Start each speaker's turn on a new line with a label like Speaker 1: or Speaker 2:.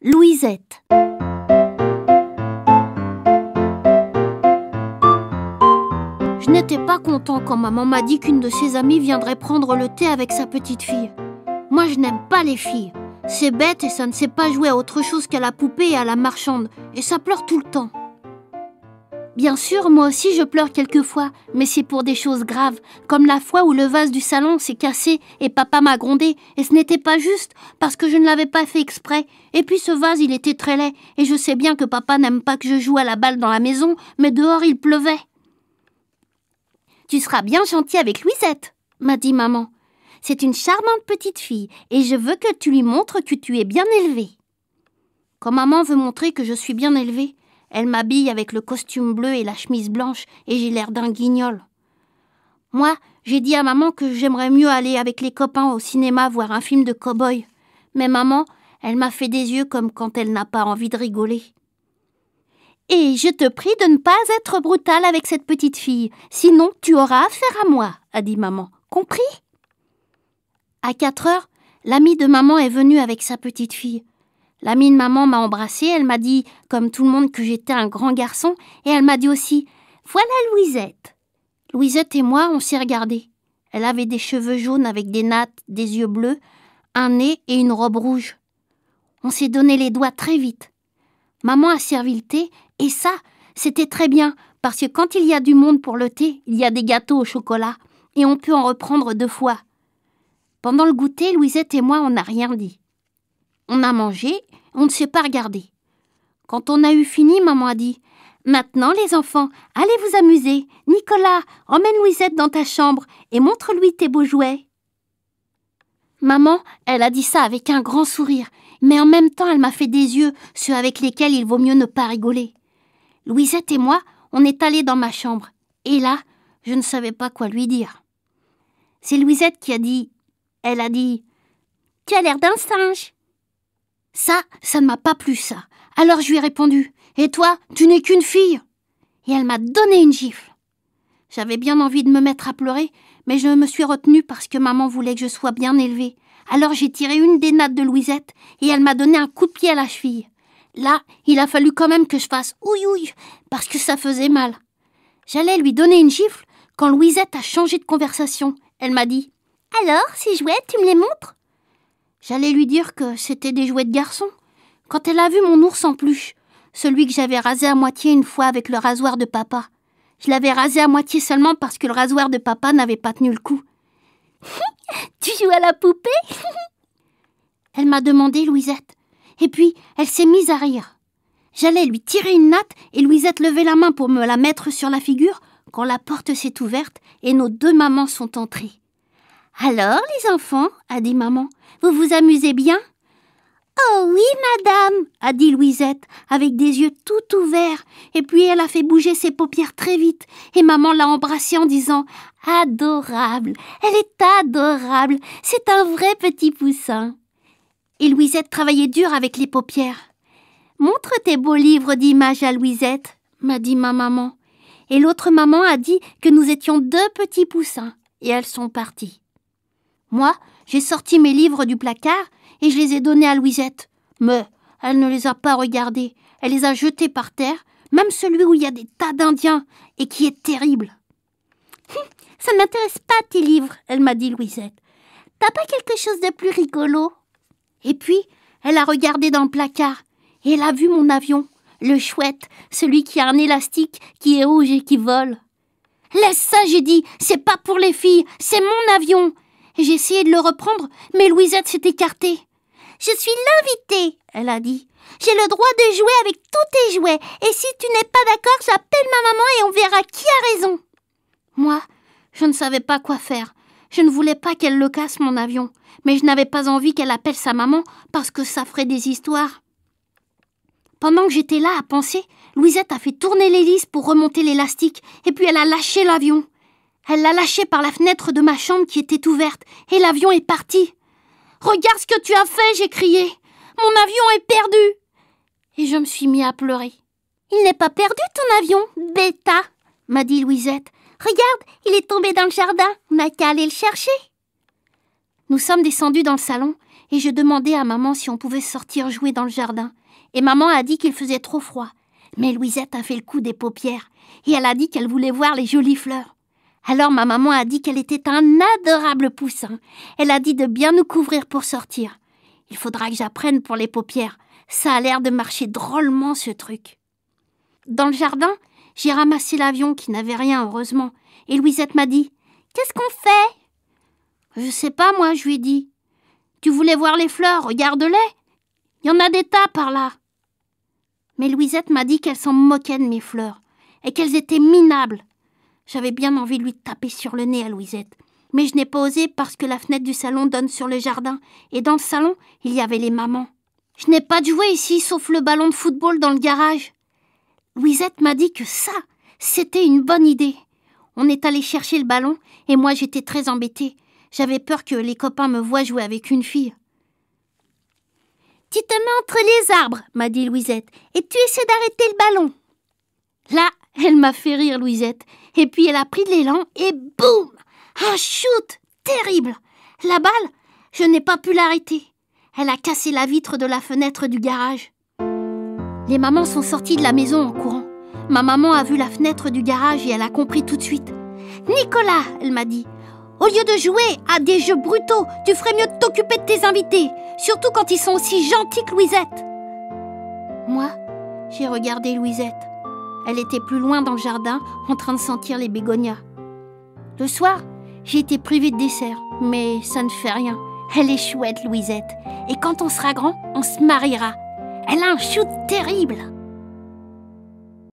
Speaker 1: Louisette. Je n'étais pas content quand maman m'a dit qu'une de ses amies viendrait prendre le thé avec sa petite fille. Moi, je n'aime pas les filles. C'est bête et ça ne sait pas jouer à autre chose qu'à la poupée et à la marchande. Et ça pleure tout le temps. Bien sûr, moi aussi je pleure quelquefois, mais c'est pour des choses graves, comme la fois où le vase du salon s'est cassé et papa m'a grondé, et ce n'était pas juste, parce que je ne l'avais pas fait exprès. Et puis ce vase, il était très laid, et je sais bien que papa n'aime pas que je joue à la balle dans la maison, mais dehors il pleuvait. Tu seras bien gentil avec Louisette, m'a dit maman. C'est une charmante petite fille, et je veux que tu lui montres que tu es bien élevée. Quand maman veut montrer que je suis bien élevée, elle m'habille avec le costume bleu et la chemise blanche, et j'ai l'air d'un guignol. Moi, j'ai dit à maman que j'aimerais mieux aller avec les copains au cinéma voir un film de cow-boy. Mais maman, elle m'a fait des yeux comme quand elle n'a pas envie de rigoler. Et je te prie de ne pas être brutale avec cette petite fille, sinon tu auras affaire à moi, a dit maman. Compris À quatre heures, l'ami de maman est venu avec sa petite fille. L'amie de maman m'a embrassée, elle m'a dit, comme tout le monde, que j'étais un grand garçon, et elle m'a dit aussi Voilà Louisette Louisette et moi, on s'est regardés. Elle avait des cheveux jaunes avec des nattes, des yeux bleus, un nez et une robe rouge. On s'est donné les doigts très vite. Maman a servi le thé, et ça, c'était très bien, parce que quand il y a du monde pour le thé, il y a des gâteaux au chocolat, et on peut en reprendre deux fois. Pendant le goûter, Louisette et moi, on n'a rien dit. On a mangé, on ne s'est pas regardé. Quand on a eu fini, maman a dit Maintenant, les enfants, allez vous amuser. Nicolas, emmène Louisette dans ta chambre et montre-lui tes beaux jouets. Maman, elle a dit ça avec un grand sourire, mais en même temps, elle m'a fait des yeux, ceux avec lesquels il vaut mieux ne pas rigoler. Louisette et moi, on est allés dans ma chambre, et là, je ne savais pas quoi lui dire. C'est Louisette qui a dit. Elle a dit Tu as l'air d'un singe. Ça, ça ne m'a pas plu, ça. Alors je lui ai répondu Et toi, tu n'es qu'une fille Et elle m'a donné une gifle. J'avais bien envie de me mettre à pleurer, mais je me suis retenue parce que maman voulait que je sois bien élevée. Alors j'ai tiré une des nattes de Louisette et elle m'a donné un coup de pied à la cheville. Là, il a fallu quand même que je fasse ouille ouille parce que ça faisait mal. J'allais lui donner une gifle quand Louisette a changé de conversation. Elle m'a dit Alors, ces jouets, tu me les montres J'allais lui dire que c'était des jouets de garçon. Quand elle a vu mon ours en pluche, celui que j'avais rasé à moitié une fois avec le rasoir de papa. Je l'avais rasé à moitié seulement parce que le rasoir de papa n'avait pas tenu le coup. tu joues à la poupée Elle m'a demandé Louisette. Et puis, elle s'est mise à rire. J'allais lui tirer une natte et Louisette levait la main pour me la mettre sur la figure quand la porte s'est ouverte et nos deux mamans sont entrées. Alors, les enfants, a dit maman, vous vous amusez bien Oh oui, madame, a dit Louisette, avec des yeux tout ouverts, et puis elle a fait bouger ses paupières très vite, et maman l'a embrassée en disant Adorable, elle est adorable, c'est un vrai petit poussin. Et Louisette travaillait dur avec les paupières. Montre tes beaux livres d'images à Louisette, m'a dit ma maman. Et l'autre maman a dit que nous étions deux petits poussins, et elles sont parties. Moi, j'ai sorti mes livres du placard et je les ai donnés à Louisette. Mais elle ne les a pas regardés. Elle les a jetés par terre, même celui où il y a des tas d'Indiens, et qui est terrible. Hum, ça ne m'intéresse pas tes livres, elle m'a dit Louisette. T'as pas quelque chose de plus rigolo Et puis, elle a regardé dans le placard, et elle a vu mon avion, le chouette, celui qui a un élastique, qui est rouge et qui vole. Laisse ça, j'ai dit, c'est pas pour les filles, c'est mon avion. J'ai essayé de le reprendre, mais Louisette s'est écartée. Je suis l'invitée, elle a dit. J'ai le droit de jouer avec tous tes jouets, et si tu n'es pas d'accord, j'appelle ma maman et on verra qui a raison. Moi, je ne savais pas quoi faire. Je ne voulais pas qu'elle le casse, mon avion, mais je n'avais pas envie qu'elle appelle sa maman parce que ça ferait des histoires. Pendant que j'étais là à penser, Louisette a fait tourner l'hélice pour remonter l'élastique, et puis elle a lâché l'avion. Elle l'a lâché par la fenêtre de ma chambre qui était ouverte, et l'avion est parti. Regarde ce que tu as fait, j'ai crié. Mon avion est perdu. Et je me suis mis à pleurer. Il n'est pas perdu, ton avion, bêta, m'a dit Louisette. Regarde, il est tombé dans le jardin. On n'a qu'à aller le chercher. Nous sommes descendus dans le salon et je demandais à maman si on pouvait sortir jouer dans le jardin. Et maman a dit qu'il faisait trop froid. Mais Louisette a fait le coup des paupières et elle a dit qu'elle voulait voir les jolies fleurs. Alors ma maman a dit qu'elle était un adorable poussin. Elle a dit de bien nous couvrir pour sortir. Il faudra que j'apprenne pour les paupières. Ça a l'air de marcher drôlement ce truc. Dans le jardin, j'ai ramassé l'avion qui n'avait rien heureusement, et Louisette m'a dit Qu'est-ce qu'on fait Je sais pas, moi, je lui ai dit. Tu voulais voir les fleurs, regarde-les. Il y en a des tas par là. Mais Louisette m'a dit qu'elle s'en moquait de mes fleurs, et qu'elles étaient minables, j'avais bien envie de lui taper sur le nez à Louisette. Mais je n'ai pas osé parce que la fenêtre du salon donne sur le jardin, et dans le salon, il y avait les mamans. Je n'ai pas de jouets ici sauf le ballon de football dans le garage. Louisette m'a dit que ça, c'était une bonne idée. On est allé chercher le ballon, et moi j'étais très embêtée. J'avais peur que les copains me voient jouer avec une fille. Tu te mets entre les arbres, m'a dit Louisette, et tu essaies d'arrêter le ballon. Là, elle m'a fait rire, Louisette. Et puis elle a pris de l'élan et boum Un shoot terrible La balle, je n'ai pas pu l'arrêter. Elle a cassé la vitre de la fenêtre du garage. Les mamans sont sorties de la maison en courant. Ma maman a vu la fenêtre du garage et elle a compris tout de suite. Nicolas, elle m'a dit, au lieu de jouer à des jeux brutaux, tu ferais mieux de t'occuper de tes invités, surtout quand ils sont aussi gentils que Louisette. Moi, j'ai regardé Louisette. Elle était plus loin dans le jardin, en train de sentir les bégonias. Le soir, j'ai été privée de dessert, mais ça ne fait rien. Elle est chouette, Louisette. Et quand on sera grand, on se mariera. Elle a un shoot terrible.